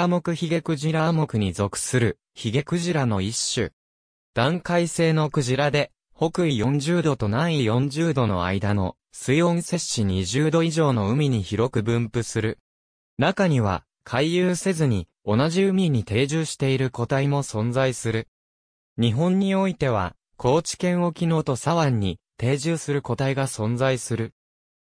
アモクヒゲクジラアモクに属するヒゲクジラの一種。段階性のクジラで、北緯40度と南緯40度の間の水温摂氏20度以上の海に広く分布する。中には、回遊せずに同じ海に定住している個体も存在する。日本においては、高知県沖の土佐湾に定住する個体が存在する。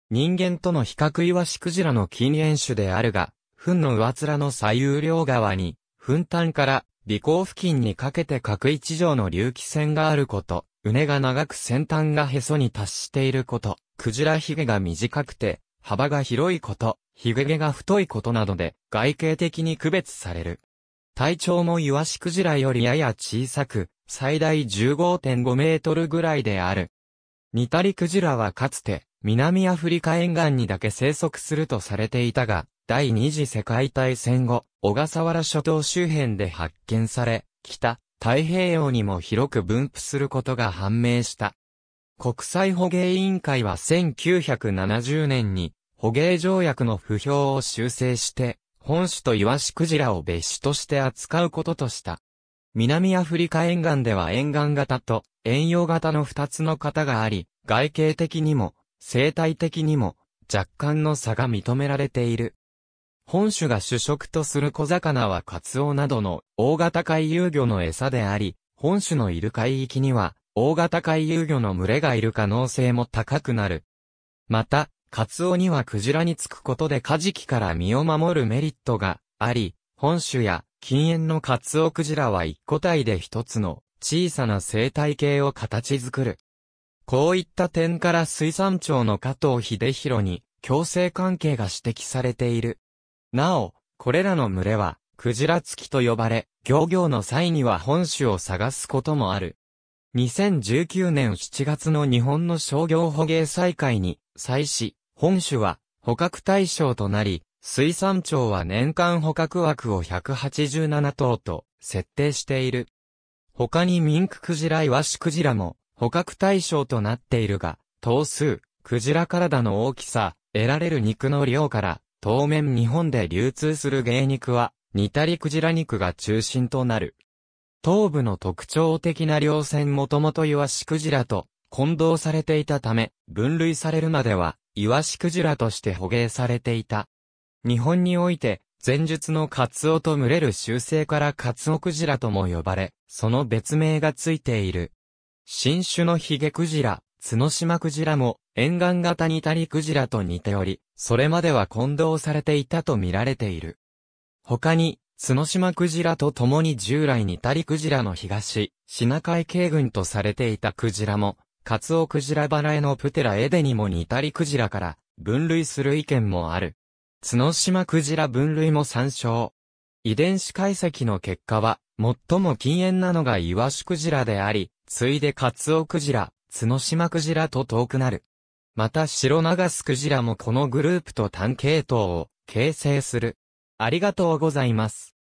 人間との比較イワシクジラの近縁種であるが、墳の上面の左右両側に、墳端から尾行付近にかけて各一条の隆起線があること、畝が長く先端がへそに達していること、クジラヒゲが短くて、幅が広いこと、ヒゲ毛が太いことなどで、外形的に区別される。体長もイワシクジラよりやや小さく、最大15.5メートルぐらいである。ニタリクジラはかつて、南アフリカ沿岸にだけ生息するとされていたが、第二次世界大戦後、小笠原諸島周辺で発見され、北、太平洋にも広く分布することが判明した。国際捕鯨委員会は1970年に、捕鯨条約の不評を修正して、本種とイワシクジラを別種として扱うこととした。南アフリカ沿岸では沿岸型と遠洋型の二つの型があり、外形的にも、生態的にも、若干の差が認められている。本種が主食とする小魚はカツオなどの大型海遊魚の餌であり、本種のいる海域には大型海遊魚の群れがいる可能性も高くなる。また、カツオにはクジラにつくことでカジキから身を守るメリットがあり、本種や禁煙のカツオクジラは一個体で一つの小さな生態系を形作る。こういった点から水産庁の加藤秀弘に共生関係が指摘されている。なお、これらの群れは、クジラ付きと呼ばれ、漁業の際には本種を探すこともある。2019年7月の日本の商業捕鯨再開に、際し、本種は捕獲対象となり、水産庁は年間捕獲枠を187頭と設定している。他にミンククジライワシクジラも捕獲対象となっているが、頭数、クジラ体の大きさ、得られる肉の量から当面日本で流通する芸肉は、煮たりクジラ肉が中心となる。頭部の特徴的な稜線もともとイワシクジラと混同されていたため、分類されるまでは、イワシクジラとして捕鯨されていた。日本において、前述のカツオと群れる習性からカツオクジラとも呼ばれ、その別名がついている。新種のヒゲクジラ、角島クジラも、沿岸型ニタリクジラと似ており、それまでは混同されていたと見られている。他に、角島クジラと共に従来ニタリクジラの東、シナ海系群とされていたクジラも、カツオクジラバラエのプテラエデにもニタリクジラから分類する意見もある。角島クジラ分類も参照。遺伝子解析の結果は、最も禁煙なのがイワシクジラであり、ついでカツオクジラ、角島クジラと遠くなる。またシロナガスクジラもこのグループと単系統を形成する。ありがとうございます。